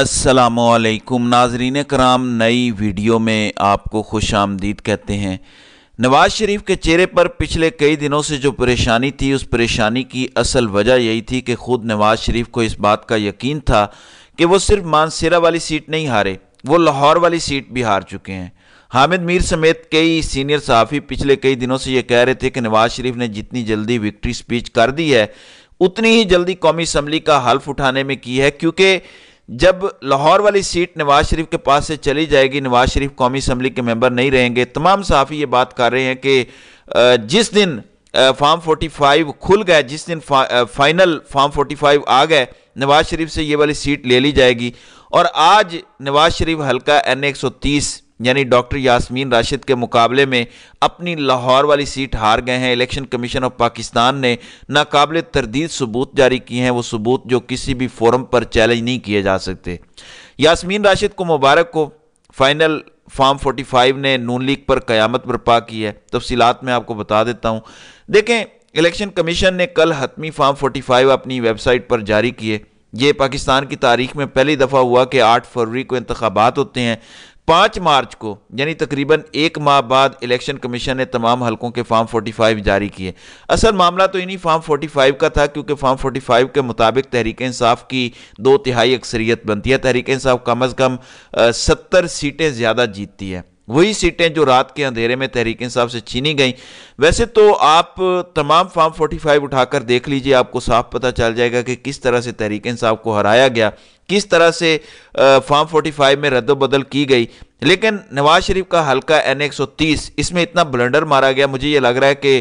असलकुम नाजरीन कराम नई वीडियो में आपको खुश आमदीद कहते हैं नवाज शरीफ के चेहरे पर पिछले कई दिनों से जो परेशानी थी उस परेशानी की असल वजह यही थी कि खुद नवाज शरीफ को इस बात का यकीन था कि वो सिर्फ मानसेरा वाली सीट नहीं हारे वो लाहौर वाली सीट भी हार चुके हैं हामिद मीर समेत कई सीनियर सहाफ़ी पिछले कई दिनों से ये कह रहे थे कि नवाज शरीफ ने जितनी जल्दी विक्ट्री स्पीच कर दी है उतनी ही जल्दी कौमी असम्बली का हल्फ उठाने में की है क्योंकि जब लाहौर वाली सीट नवाज शरीफ के पास से चली जाएगी नवाज शरीफ कौमी असम्बली के मेंबर नहीं रहेंगे तमाम सहाफ़ी ये बात कर रहे हैं कि जिस दिन फार्म 45 खुल गया जिस दिन फा, फाइनल फार्म 45 आ गए नवाज शरीफ से ये वाली सीट ले ली जाएगी और आज नवाज शरीफ हल्का एन यानी डॉक्टर यासमीन राशिद के मुकाबले में अपनी लाहौर वाली सीट हार गए हैं इलेक्शन कमीशन ऑफ पाकिस्तान ने नाकबिल तरदीद सबूत जारी किए हैं वो सबूत जो किसी भी फोरम पर चैलेंज नहीं किए जा सकते यास्मीन राशिद को मुबारक को फाइनल फार्म 45 ने नून लीग पर क़यामत बरपा की है तफसीत में आपको बता देता हूँ देखें इलेक्शन कमीशन ने कल हतमी फार्म फाइव अपनी वेबसाइट पर जारी किए ये पाकिस्तान की तारीख में पहली दफ़ा हुआ कि 8 फरवरी को इंतबात होते हैं पाँच मार्च को यानी तकरीबन एक माह बाद इलेक्शन कमीशन ने तमाम हलकों के फॉर्म 45 जारी किए असल मामला तो इन्हीं फॉर्म 45 का था क्योंकि फॉर्म 45 के मुताबिक तहरीक इंसाफ की दो तिहाई अक्सरियत बनती है तहरीक इंसाफ कम अज़ कम सत्तर सीटें ज़्यादा जीतती है वही सीटें जो रात के अंधेरे में तहरीक इंसाफ से छीनी गई वैसे तो आप तमाम फार्म 45 उठाकर देख लीजिए आपको साफ पता चल जाएगा कि किस तरह से तहरीक इंसाफ को हराया गया किस तरह से फार्म 45 में रद्दबदल की गई लेकिन नवाज शरीफ का हल्का एन तीस इसमें इतना ब्लंडर मारा गया मुझे ये लग रहा है कि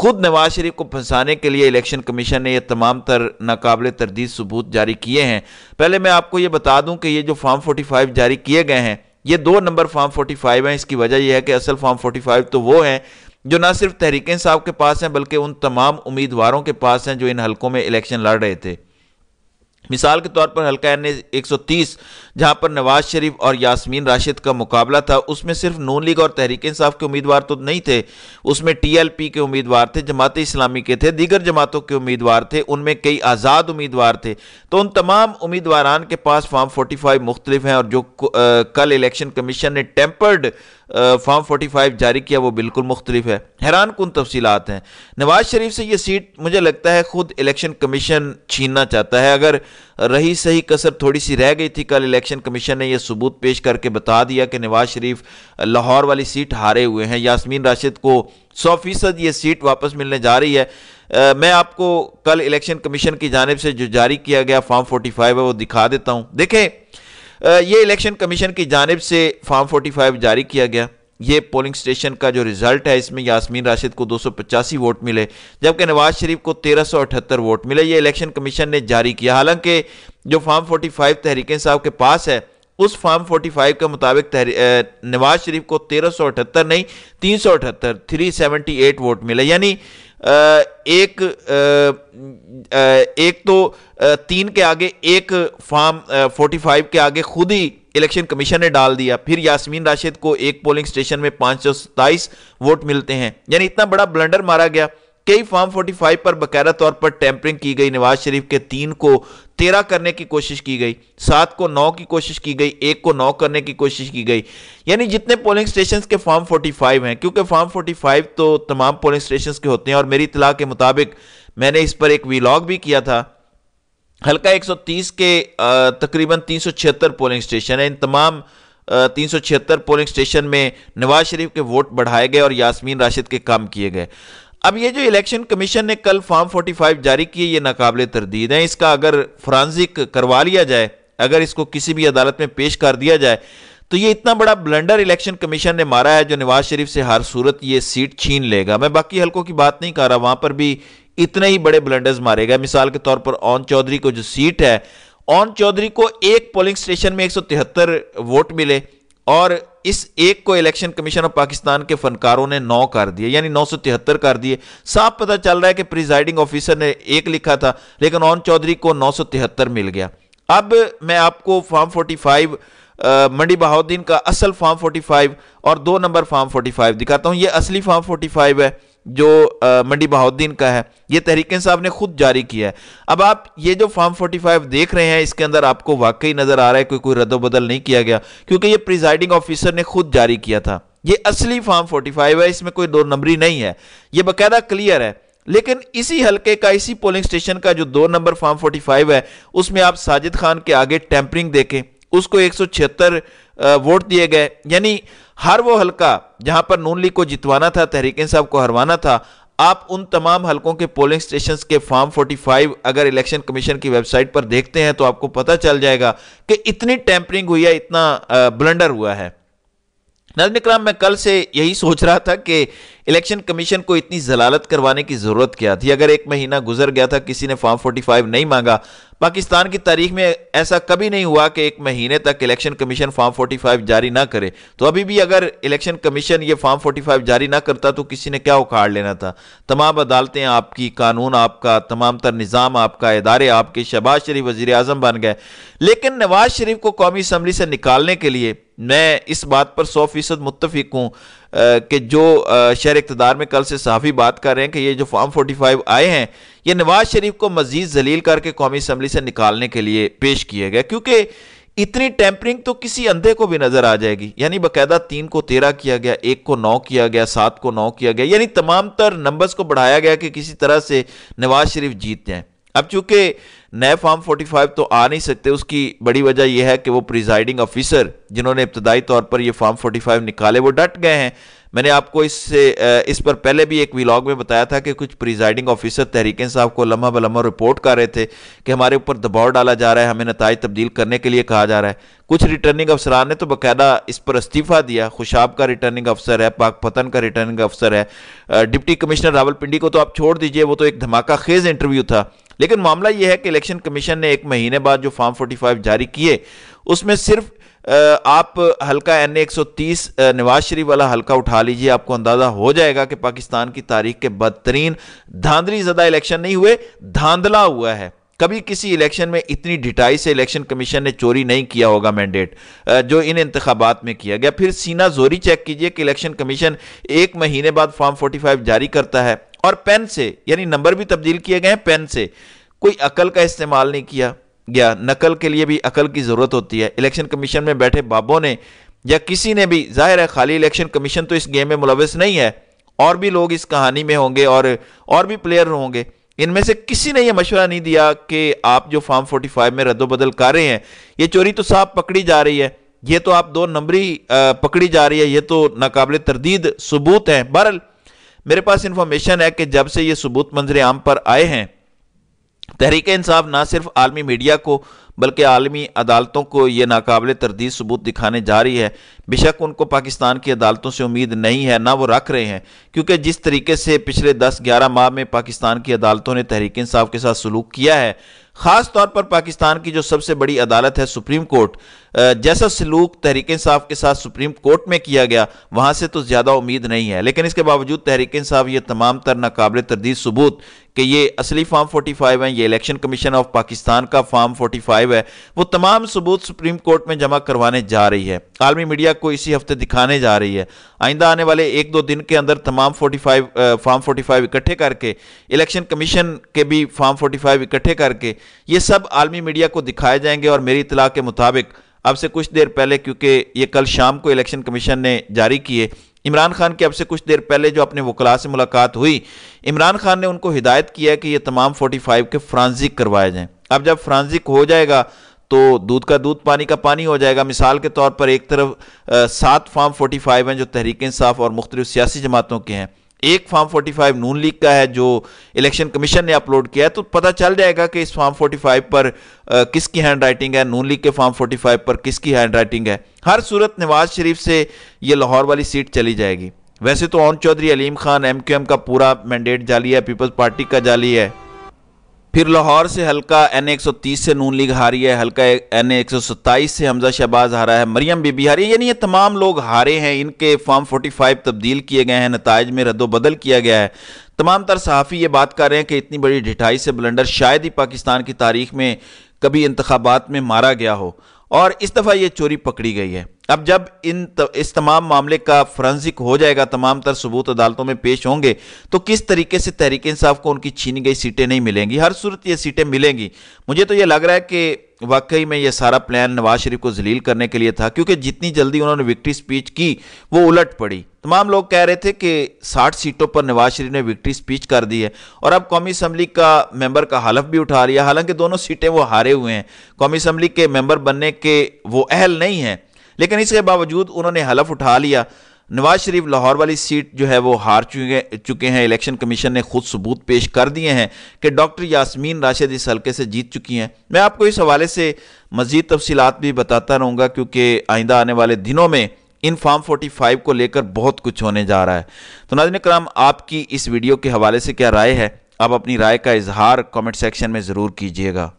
खुद नवाज शरीफ को फंसाने के लिए इलेक्शन कमीशन ने ये तमाम तर नाकबले तरदीद सबूत जारी किए हैं पहले मैं आपको ये बता दूं कि ये जो फार्म 45 जारी किए गए हैं ये दो नंबर फॉर्म 45 हैं इसकी वजह यह है कि असल फॉर्म 45 तो वो हैं जो ना सिर्फ तहरीक साहब के पास हैं बल्कि उन तमाम उम्मीदवारों के पास हैं जो इन हलकों में इलेक्शन लड़ रहे थे मिसाल के तौर पर हल्का एन एक सौ तीस जहाँ पर नवाज शरीफ और यासमीन राशिद का मुकाबला था उसमें सिर्फ नून लीग और तहरीक इंसाफ के उम्मीदवार तो नहीं थे उसमें टी एल पी के उम्मीदवार थे जमात इस्लामी के थे दीगर जमातों के उम्मीदवार थे उनमें कई आज़ाद उम्मीदवार थे तो उन तमाम उम्मीदवार के पास फॉर्म फोर्टी फाइव मुख्तलिफ हैं और जो कल इलेक्शन कमीशन ने टेम्पर्ड फॉर्म 45 जारी किया वो बिल्कुल मुख्तलिफ है हैरान कन तफसीत हैं नवाज शरीफ से ये सीट मुझे लगता है ख़ुद इलेक्शन कमीशन छीनना चाहता है अगर रही सही कसर थोड़ी सी रह गई थी कल इलेक्शन कमीशन ने यह सबूत पेश करके बता दिया कि नवाज शरीफ लाहौर वाली सीट हारे हुए हैं यासमीन राशिद को सौ फीसद ये सीट वापस मिलने जा रही है आ, मैं आपको कल इलेक्शन कमीशन की जानब से जो जारी किया गया फॉर्म 45 है वो दिखा देता हूँ देखें ये इलेक्शन कमीशन की जानब से फार्म 45 जारी किया गया ये पोलिंग स्टेशन का जो रिजल्ट है इसमें यासमीन राशिद को दो वोट मिले जबकि नवाज शरीफ को तेरह वोट मिले ये इलेक्शन कमीशन ने जारी किया हालांकि जो फार्म फाइव तहरीक साहब के पास है उस फार्म 45 के मुताबिक नवाज शरीफ को तेरह नहीं तीन सौ वोट मिले यानी एक एक तो तीन के आगे एक फार्म 45 के आगे खुद ही इलेक्शन कमीशन ने डाल दिया फिर यासमीन राशिद को एक पोलिंग स्टेशन में पाँच वोट मिलते हैं यानी इतना बड़ा ब्लंडर मारा गया कई फॉर्म 45 पर बकायदा तौर पर टैंपरिंग की गई नवाज शरीफ के तीन को तेरह करने की कोशिश की गई सात को नौ की कोशिश की गई एक को नौ करने की कोशिश की गई यानी जितने पोलिंग स्टेशन के फॉर्म 45 हैं क्योंकि फॉर्म 45 तो तमाम पोलिंग स्टेशन के होते हैं और मेरी इतला के मुताबिक मैंने इस पर एक वीलॉग भी किया था हल्का तीस के तकरीबन छिहत्तर पोलिंग स्टेशन है इन तमाम तीन पोलिंग स्टेशन में नवाज शरीफ के वोट बढ़ाए गए और यासमीन राशिद के काम किए गए अब ये जो इलेक्शन कमीशन ने कल फॉर्म 45 जारी किए ये नाकबले तरदीद है इसका अगर फ्रांसिक करवा लिया जाए अगर इसको किसी भी अदालत में पेश कर दिया जाए तो ये इतना बड़ा ब्लंडर इलेक्शन कमीशन ने मारा है जो नवाज शरीफ से हर सूरत ये सीट छीन लेगा मैं बाकी हलकों की बात नहीं कर रहा वहां पर भी इतने ही बड़े ब्लंडर्स मारेगा मिसाल के तौर पर ओन चौधरी को जो सीट है ओन चौधरी को एक पोलिंग स्टेशन में एक वोट मिले और इस एक को इलेक्शन कमीशन ऑफ पाकिस्तान के फनकारों ने नौ कर दिए यानी नौ सौ तिहत्तर कर दिए साफ पता चल रहा है कि प्रिजाइडिंग ऑफिसर ने एक लिखा था लेकिन ओन चौधरी को नौ सौ तिहत्तर मिल गया अब मैं आपको form forty five Mandi Bahauddin का असल फॉर्म फोर्टी फाइव और दो नंबर फॉर्म फोर्टी फाइव दिखाता हूँ ये असली फॉर्म फोर्टी फाइव है जो मंडी बहाउद्दीन का है ये तहरीक साहब ने खुद जारी किया है अब आप ये जो फॉर्म 45 देख रहे हैं इसके अंदर आपको वाकई नज़र आ रहा है कोई कोई रद्दबदल नहीं किया गया क्योंकि ये प्रिजाइडिंग ऑफिसर ने खुद जारी किया था ये असली फॉर्म 45 है इसमें कोई दो नंबरी नहीं है ये बाकायदा क्लियर है लेकिन इसी हलके का इसी पोलिंग स्टेशन का जो दो नंबर फॉर्म फोर्टी है उसमें आप साजिद खान के आगे टेम्परिंग देखें उसको एक वोट दिए गए यानी हर वो हलका जहां पर नून लीग को जितवाना था तहरीक इंसाफ को हरवाना था आप उन तमाम हलकों के पोलिंग स्टेशन के फॉर्म 45 अगर इलेक्शन कमीशन की वेबसाइट पर देखते हैं तो आपको पता चल जाएगा कि इतनी टैंपरिंग हुई है इतना ब्लंडर हुआ है नजन कराम मैं कल से यही सोच रहा था कि इलेक्शन कमीशन को इतनी जलालत करवाने की ज़रूरत क्या थी अगर एक महीना गुजर गया था किसी ने फॉर्म 45 नहीं मांगा पाकिस्तान की तारीख में ऐसा कभी नहीं हुआ कि एक महीने तक इलेक्शन कमीशन फॉर्म 45 जारी ना करे तो अभी भी अगर इलेक्शन कमीशन ये फॉर्म 45 जारी ना करता तो किसी ने क्या उखाड़ लेना था तमाम अदालतें आपकी कानून आपका तमाम तर निज़ाम आपका इदारे आपके शहबाज शरीफ वजीर अजम बन गए लेकिन नवाज शरीफ को कौमी असम्बली से निकालने के लिए मैं इस बात पर सौ फीसद मुतफिक हूँ कि जो शहर इकतदार में कल से सहाफ़ी बात कर रहे हैं कि ये जो फॉर्म फोर्टी फाइव आए हैं ये नवाज शरीफ को मजीद जलील करके कौमी असम्बली से निकालने के लिए पेश किए गए क्योंकि इतनी टेम्परिंग तो किसी अंधे को भी नजर आ जाएगी यानी बाकायदा तीन को तेरह किया गया एक को नौ किया गया सात को नौ किया गया यानी तमाम तर नंबर्स को बढ़ाया गया कि किसी तरह से नवाज शरीफ जीत जाए अब चूंकि नए फॉर्म 45 तो आ नहीं सकते उसकी बड़ी वजह यह है कि वो प्रिजाइडिंग ऑफिसर जिन्होंने इब्तदाई तौर पर ये फॉर्म 45 निकाले वो डट गए हैं मैंने आपको इससे इस पर पहले भी एक विलॉग में बताया था कि कुछ प्रिजाइडिंग ऑफिसर तहरीकें साहब को लम्हा बलम्हा रिपोर्ट कर रहे थे कि हमारे ऊपर दबाव डाला जा रहा है हमें नतज तब्दील करने के लिए कहा जा रहा है कुछ रिटर्निंग अफसरान ने तो बाकायदा इस पर इस्तीफ़ा दिया खुशाब का रिटर्निंग अफसर है पाक पतन का रिटर्निंग अफसर है डिप्टी कमिश्नर रावलपिंडी को तो आप छोड़ दीजिए वो तो एक धमाका खेज इंटरव्यू था लेकिन मामला यह है कि इलेक्शन कमीशन ने एक महीने बाद जो फॉर्म 45 जारी किए उसमें सिर्फ आप हल्का एन ए 130 नवाज शरीफ वाला हल्का उठा लीजिए आपको अंदाजा हो जाएगा कि पाकिस्तान की तारीख के बदतरीन धांधली ज़दा इलेक्शन नहीं हुए धांधला हुआ है कभी किसी इलेक्शन में इतनी डिटाई से इलेक्शन कमीशन ने चोरी नहीं किया होगा मैंडेट जो इन इंतबात में किया गया फिर सीना जोरी चेक कीजिए कि इलेक्शन कमीशन एक महीने बाद फॉर्म 45 जारी करता है और पेन से यानी नंबर भी तब्दील किए गए हैं पेन से कोई अकल का इस्तेमाल नहीं किया गया नकल के लिए भी अकल की ज़रूरत होती है इलेक्शन कमीशन में बैठे बाबों ने या किसी ने भी जाहिर है खाली इलेक्शन कमीशन तो इस गेम में मुलविस नहीं है और भी लोग इस कहानी में होंगे और और भी प्लेयर होंगे इनमें से किसी ने यह मशवरा नहीं दिया कि आप जो फार्म 45 में रद्दोबदल कर रहे हैं ये चोरी तो साफ पकड़ी जा रही है ये तो आप दो नंबरी पकड़ी जा रही है ये तो नाकबले तरदीद सबूत हैं बहरल मेरे पास इंफॉर्मेशन है कि जब से ये सबूत मंजर आम पर आए हैं तहरीक इंसाफ ना सिर्फ आलमी मीडिया को बल्कि आलमी अदालतों को यह नाकबिल तरदीद सबूत दिखाने जा रही है बेशक उनको पाकिस्तान की अदालतों से उम्मीद नहीं है ना वो रख रहे हैं क्योंकि जिस तरीके से पिछले 10-11 माह में पाकिस्तान की अदालतों ने तहरीक इंसाफ के साथ सलूक किया है ख़ास तौर पर पाकिस्तान की जो सबसे बड़ी अदालत है सुप्रीम कोर्ट जैसा सलूक तहरीक इंसाफ के साथ सुप्रीम कोर्ट में किया गया वहाँ से तो ज़्यादा उम्मीद नहीं है लेकिन इसके बावजूद तहरीक इंसाफ ये तमाम तर नाकबिल तरदीद सबूत कि ये असली फॉर्म 45 है ये इलेक्शन कमीशन ऑफ पाकिस्तान का फॉर्म 45 है वो तमाम सबूत सुप्रीम कोर्ट में जमा करवाने जा रही है आलमी मीडिया को इसी हफ्ते दिखाने जा रही है आइंदा आने वाले एक दो दिन के अंदर तमाम 45 फॉर्म 45 इकट्ठे करके इलेक्शन कमीशन के भी फॉर्म 45 इकट्ठे करके ये सब आलमी मीडिया को दिखाए जाएंगे और मेरी इतला के मुताबिक अब से कुछ देर पहले क्योंकि ये कल शाम को इलेक्शन कमीशन ने जारी किए इमरान खान के अब से कुछ देर पहले जो अपने वकला से मुलाकात हुई इमरान खान ने उनको हिदायत किया कि ये तमाम 45 के फ्रांजिक करवाए जाएं अब जब फ्रांजिक हो जाएगा तो दूध का दूध पानी का पानी हो जाएगा मिसाल के तौर पर एक तरफ सात फार्म 45 हैं जो तहरीक इंसाफ और मुख्तलिफ सियासी जमातों के हैं एक फॉर्म 45 नून लीग का है जो इलेक्शन कमीशन ने अपलोड किया है तो पता चल जाएगा कि इस फॉर्म 45 पर किसकी हैंड राइटिंग है नून लीग के फॉर्म 45 पर किसकी हैंड राइटिंग है हर सूरत नवाज शरीफ से ये लाहौर वाली सीट चली जाएगी वैसे तो ओन चौधरी अलीम खान एम का पूरा मैंडेट जाली है पीपल्स पार्टी का जाली है फिर लाहौर से हल्का एन एक सौ तीस से नून लीग हारी है हल्का एन एक सौ सत्ताईस से हमजा शहबाज हारा है मरियम बीबी हारी है यानी ये तमाम लोग हारे हैं इनके फॉर्म फोर्टी फाइव तब्दील किए गए हैं नतज में रद्दबदल किया गया है तमाम तर सहाफ़ी ये बात कर रहे हैं कि इतनी बड़ी ढिठाई से ब्लेंडर शायद ही पाकिस्तान की तारीख में कभी इंतबात में मारा गया हो और इस दफ़ा ये चोरी पकड़ी गई है अब जब इन त, इस तमाम मामले का फोरेंसिक हो जाएगा तमाम तर सबूत अदालतों में पेश होंगे तो किस तरीके से तहरीक इंसाफ को उनकी छीनी गई सीटें नहीं मिलेंगी हर सूरत ये सीटें मिलेंगी मुझे तो ये लग रहा है कि वाकई में ये सारा प्लान नवाज शरीफ को जलील करने के लिए था क्योंकि जितनी जल्दी उन्होंने विक्ट्री स्पीच की वो उलट पड़ी तमाम लोग कह रहे थे कि 60 सीटों पर नवाज शरीफ ने विक्ट्री स्पीच कर दी है और अब कौमी असम्बली का मेंबर का हलफ भी उठा लिया हालांकि दोनों सीटें वो हारे हुए हैं कौमी असम्बली के मेंबर बनने के वो अहल नहीं हैं लेकिन इसके बावजूद उन्होंने हलफ उठा लिया नवाज शरीफ लाहौर वाली सीट जो है वो हार चुके चुके हैं इलेक्शन कमीशन ने खुद सबूत पेश कर दिए हैं कि डॉक्टर यासमीन राशिद इस हल्के से जीत चुकी हैं मैं आपको इस हवाले से मज़ीद तफसीत भी बताता रहूँगा क्योंकि आइंदा आने वाले दिनों में इन फार्म 45 को लेकर बहुत कुछ होने जा रहा है तो नाजन कराम आपकी इस वीडियो के हवाले से क्या राय है आप अपनी राय का इजहार कमेंट सेक्शन में ज़रूर कीजिएगा